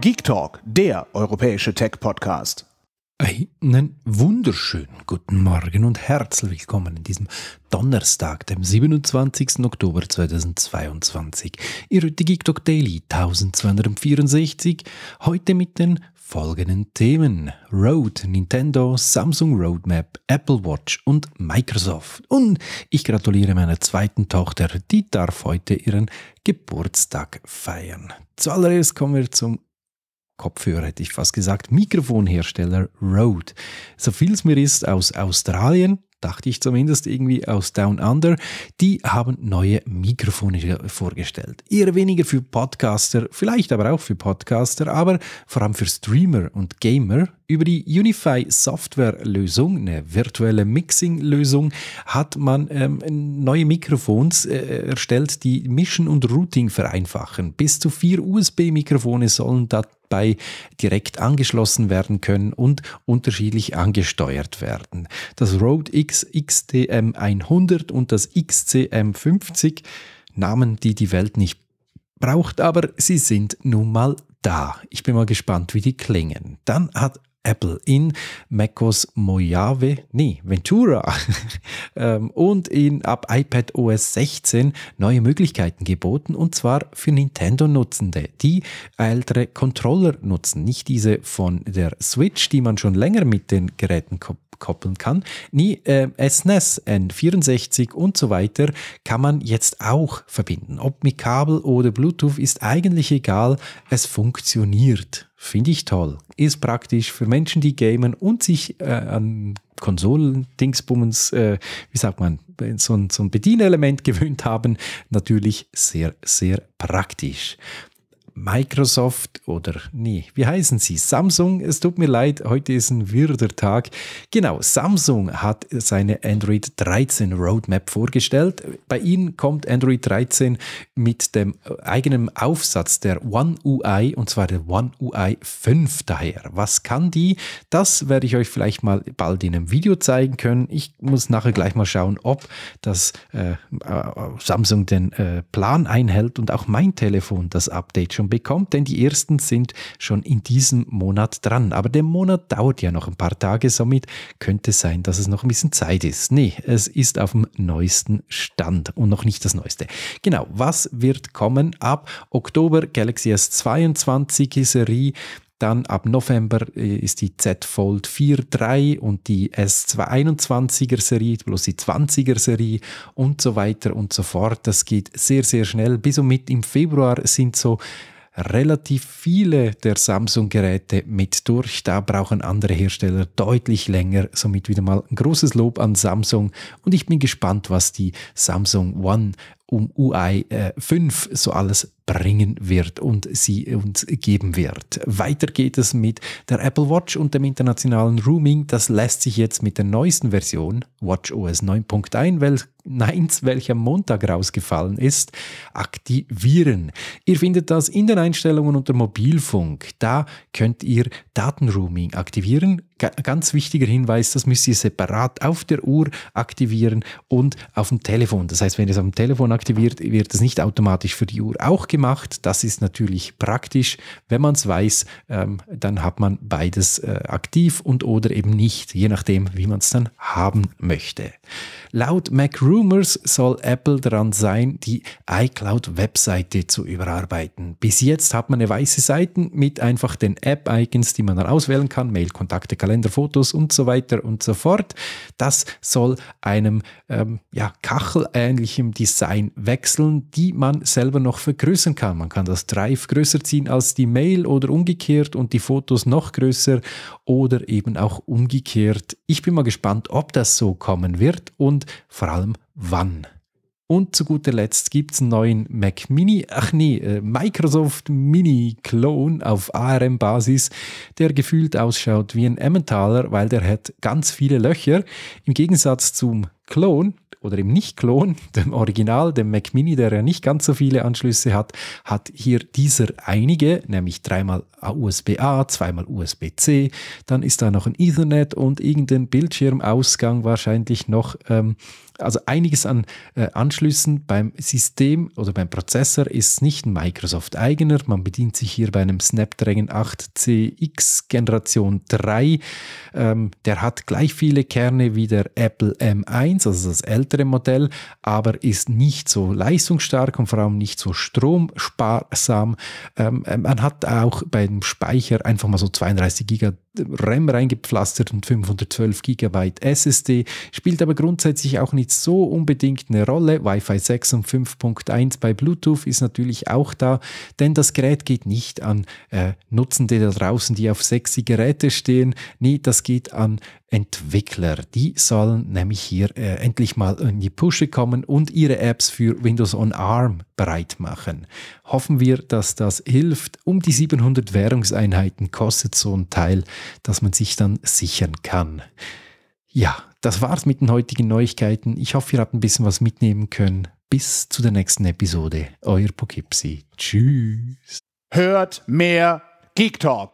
Geek Talk, der europäische Tech-Podcast. Einen wunderschönen guten Morgen und herzlich willkommen in diesem Donnerstag, dem 27. Oktober 2022. Ihr hört die Geek Talk Daily 1264, heute mit den folgenden Themen: Road, Nintendo, Samsung Roadmap, Apple Watch und Microsoft. Und ich gratuliere meiner zweiten Tochter, die darf heute ihren Geburtstag feiern. Zuallererst kommen wir zum Kopfhörer hätte ich fast gesagt, Mikrofonhersteller Rode. So viel es mir ist, aus Australien, dachte ich zumindest irgendwie aus Down Under, die haben neue Mikrofone vorgestellt. Eher weniger für Podcaster, vielleicht aber auch für Podcaster, aber vor allem für Streamer und Gamer. Über die Unify Software Lösung, eine virtuelle Mixing Lösung, hat man ähm, neue Mikrofons äh, erstellt, die Mischen und Routing vereinfachen. Bis zu vier USB-Mikrofone sollen da dabei direkt angeschlossen werden können und unterschiedlich angesteuert werden. Das Rode X XDM 100 und das XCM 50, Namen, die die Welt nicht braucht, aber sie sind nun mal da. Ich bin mal gespannt, wie die klingen. Dann hat Apple in macOS Mojave, nee, Ventura ähm, und in ab iPad OS 16 neue Möglichkeiten geboten und zwar für Nintendo-Nutzende, die ältere Controller nutzen, nicht diese von der Switch, die man schon länger mit den Geräten koppeln kann. Nie äh, SNES, N64 e und so weiter kann man jetzt auch verbinden. Ob mit Kabel oder Bluetooth ist eigentlich egal, es funktioniert. Finde ich toll. Ist praktisch für Menschen, die gamen und sich äh, an Konsolen, Dingsbummens, äh, wie sagt man, so ein, so ein Bedienelement gewöhnt haben. Natürlich sehr, sehr praktisch. Microsoft oder nee, wie heißen sie? Samsung. Es tut mir leid, heute ist ein wirder Tag. Genau, Samsung hat seine Android 13 Roadmap vorgestellt. Bei ihnen kommt Android 13 mit dem eigenen Aufsatz der One UI und zwar der One UI 5 daher. Was kann die? Das werde ich euch vielleicht mal bald in einem Video zeigen können. Ich muss nachher gleich mal schauen, ob das äh, äh Samsung den äh, Plan einhält und auch mein Telefon das Update schon Rechnung bekommt, denn die ersten sind schon in diesem Monat dran. Aber der Monat dauert ja noch ein paar Tage, somit könnte es sein, dass es noch ein bisschen Zeit ist. Nee, es ist auf dem neuesten Stand und noch nicht das neueste. Genau, was wird kommen ab Oktober? Galaxy S22 Serie. Dann ab November äh, ist die Z Fold 4, 3 und die s 21 er Serie bloß die 20er Serie und so weiter und so fort. Das geht sehr, sehr schnell. Bis und mit im Februar sind so relativ viele der Samsung-Geräte mit durch. Da brauchen andere Hersteller deutlich länger. Somit wieder mal ein großes Lob an Samsung. Und ich bin gespannt, was die Samsung One um UI äh, 5 so alles bringen wird und sie uns geben wird. Weiter geht es mit der Apple Watch und dem internationalen Rooming. Das lässt sich jetzt mit der neuesten Version Watch OS 9.1, wel 9, welche Montag rausgefallen ist, aktivieren. Ihr findet das in den Einstellungen unter Mobilfunk. Da könnt ihr Datenrooming aktivieren. G ganz wichtiger Hinweis, das müsst ihr separat auf der Uhr aktivieren und auf dem Telefon. Das heißt, wenn ihr es auf dem Telefon aktiviert, wird es nicht automatisch für die Uhr auch gemacht. Das ist natürlich praktisch. Wenn man es weiß, ähm, dann hat man beides äh, aktiv und oder eben nicht, je nachdem, wie man es dann haben möchte. Laut Mac Rumors soll Apple daran sein, die iCloud-Webseite zu überarbeiten. Bis jetzt hat man eine weiße Seite mit einfach den App-Icons, die man dann auswählen kann, Mail, Kontakte, Kalender, Fotos und so weiter und so fort. Das soll einem ähm, ja, kachelähnlichem Design wechseln, die man selber noch vergrößert vergrößern kann. Man kann das Drive größer ziehen als die Mail oder umgekehrt und die Fotos noch größer oder eben auch umgekehrt. Ich bin mal gespannt, ob das so kommen wird und vor allem wann. Und zu guter Letzt gibt es einen neuen Mac Mini, ach nee, äh, Microsoft Mini Clone auf ARM-Basis, der gefühlt ausschaut wie ein Emmentaler, weil der hat ganz viele Löcher. Im Gegensatz zum Clone oder im Nicht-Klon, dem Original, dem Mac Mini, der ja nicht ganz so viele Anschlüsse hat, hat hier dieser einige, nämlich dreimal USB-A, zweimal USB-C, dann ist da noch ein Ethernet und irgendein Bildschirmausgang wahrscheinlich noch. Ähm, also einiges an äh, Anschlüssen beim System oder beim Prozessor ist nicht ein Microsoft-eigener. Man bedient sich hier bei einem Snapdragon 8CX Generation 3. Ähm, der hat gleich viele Kerne wie der Apple M1, also das ältere ältere Modell, aber ist nicht so leistungsstark und vor allem nicht so stromsparsam. Ähm, äh, man hat auch beim Speicher einfach mal so 32 Gigabyte RAM reingepflastert und 512 GB SSD, spielt aber grundsätzlich auch nicht so unbedingt eine Rolle. Wi-Fi 6 und 5.1 bei Bluetooth ist natürlich auch da, denn das Gerät geht nicht an äh, Nutzende da draußen, die auf sexy Geräte stehen. Nee, das geht an Entwickler. Die sollen nämlich hier äh, endlich mal in die Pusche kommen und ihre Apps für Windows on ARM breit machen. Hoffen wir, dass das hilft. Um die 700 Währungseinheiten kostet so ein Teil, dass man sich dann sichern kann. Ja, das war's mit den heutigen Neuigkeiten. Ich hoffe, ihr habt ein bisschen was mitnehmen können. Bis zu der nächsten Episode. Euer Poughkeepsie. Tschüss. Hört mehr Geek Talk.